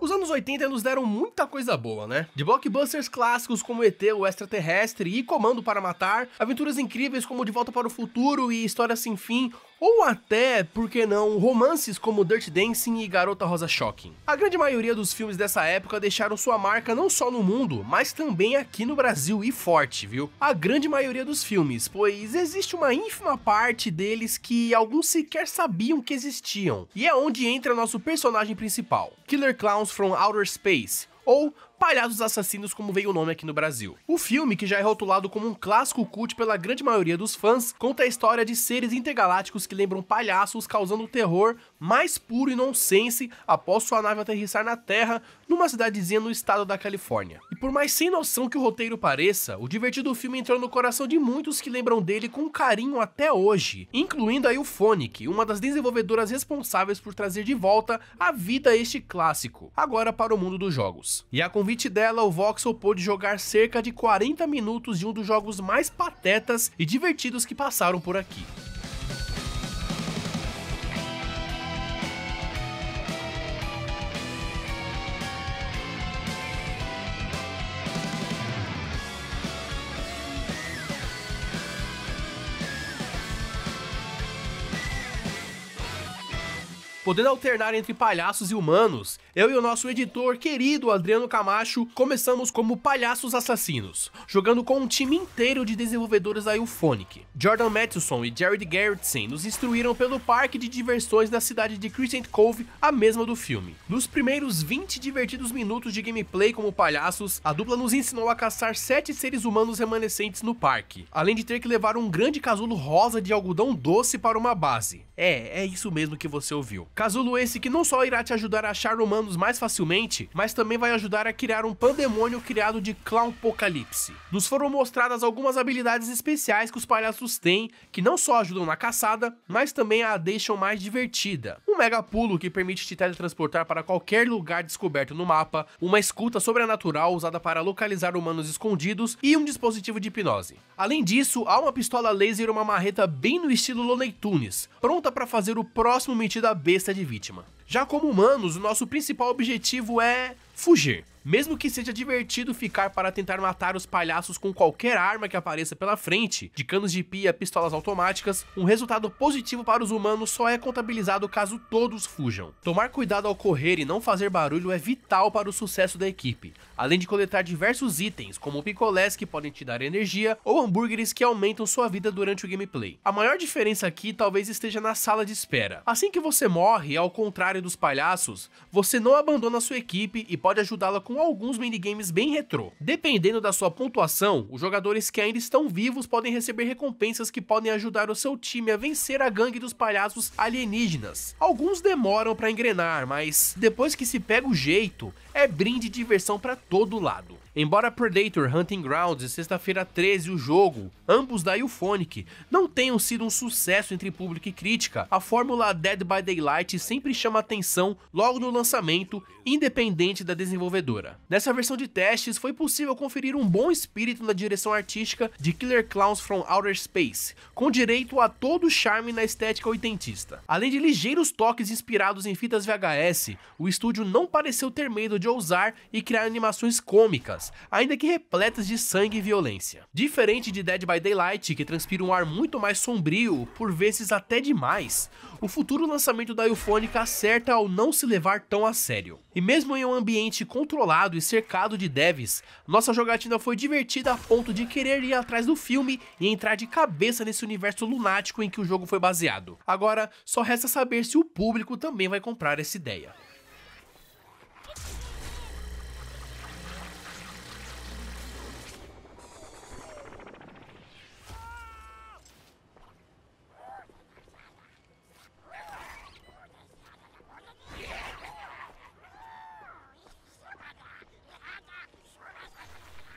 Os anos 80 nos deram muita coisa boa, né? De blockbusters clássicos como ET, o Extraterrestre e Comando para Matar, aventuras incríveis como De Volta para o Futuro e História Sem Fim, ou até, por que não, romances como Dirty Dancing e Garota Rosa Shocking. A grande maioria dos filmes dessa época deixaram sua marca não só no mundo, mas também aqui no Brasil e forte, viu? A grande maioria dos filmes, pois existe uma ínfima parte deles que alguns sequer sabiam que existiam. E é onde entra nosso personagem principal, Killer Clowns from Outer Space, ou Palhaços Assassinos, como veio o nome aqui no Brasil. O filme, que já é rotulado como um clássico cult pela grande maioria dos fãs, conta a história de seres intergalácticos que lembram palhaços causando o terror mais puro e nonsense após sua nave aterrissar na Terra, numa cidadezinha no estado da Califórnia. E por mais sem noção que o roteiro pareça, o divertido filme entrou no coração de muitos que lembram dele com carinho até hoje, incluindo a Euphonic, uma das desenvolvedoras responsáveis por trazer de volta a vida este clássico, agora para o mundo dos jogos. E a convite dela, o Voxel pôde jogar cerca de 40 minutos de um dos jogos mais patetas e divertidos que passaram por aqui. podendo alternar entre palhaços e humanos, eu e o nosso editor querido Adriano Camacho começamos como palhaços assassinos, jogando com um time inteiro de desenvolvedores da Euphonic. Jordan Matheson e Jared Gerritsen nos instruíram pelo parque de diversões da cidade de Crescent Cove, a mesma do filme. Nos primeiros 20 divertidos minutos de gameplay como palhaços, a dupla nos ensinou a caçar sete seres humanos remanescentes no parque, além de ter que levar um grande casulo rosa de algodão doce para uma base. É, é isso mesmo que você ouviu. Casulo esse que não só irá te ajudar a achar humanos mais facilmente, mas também vai ajudar a criar um pandemônio criado de Clown Apocalipse. Nos foram mostradas algumas habilidades especiais que os palhaços têm, que não só ajudam na caçada, mas também a deixam mais divertida mega pulo que permite te teletransportar para qualquer lugar descoberto no mapa, uma escuta sobrenatural usada para localizar humanos escondidos e um dispositivo de hipnose. Além disso, há uma pistola laser e uma marreta bem no estilo Looney Tunes, pronta para fazer o próximo metido à besta de vítima. Já como humanos, o nosso principal objetivo é fugir. Mesmo que seja divertido ficar para tentar matar os palhaços com qualquer arma que apareça pela frente, de canos de pia, pistolas automáticas, um resultado positivo para os humanos só é contabilizado caso todos fujam. Tomar cuidado ao correr e não fazer barulho é vital para o sucesso da equipe, além de coletar diversos itens, como picolés que podem te dar energia ou hambúrgueres que aumentam sua vida durante o gameplay. A maior diferença aqui talvez esteja na sala de espera. Assim que você morre, ao contrário dos palhaços, você não abandona sua equipe e pode pode ajudá-la com alguns minigames bem retrô. Dependendo da sua pontuação, os jogadores que ainda estão vivos podem receber recompensas que podem ajudar o seu time a vencer a gangue dos palhaços alienígenas. Alguns demoram para engrenar, mas depois que se pega o jeito, é brinde de diversão para todo lado. Embora Predator Hunting Grounds e Sexta-feira 13 o jogo, ambos da Euphonic, não tenham sido um sucesso entre público e crítica, a fórmula Dead by Daylight sempre chama atenção logo no lançamento, independente da desenvolvedora. Nessa versão de testes, foi possível conferir um bom espírito na direção artística de Killer Clowns from Outer Space, com direito a todo o charme na estética oitentista. Além de ligeiros toques inspirados em fitas VHS, o estúdio não pareceu ter medo de ousar e criar animações cômicas, ainda que repletas de sangue e violência. Diferente de Dead by Daylight, que transpira um ar muito mais sombrio, por vezes até demais, o futuro lançamento da ufônica acerta ao não se levar tão a sério. E mesmo em um ambiente controlado e cercado de devs, nossa jogatina foi divertida a ponto de querer ir atrás do filme e entrar de cabeça nesse universo lunático em que o jogo foi baseado. Agora, só resta saber se o público também vai comprar essa ideia.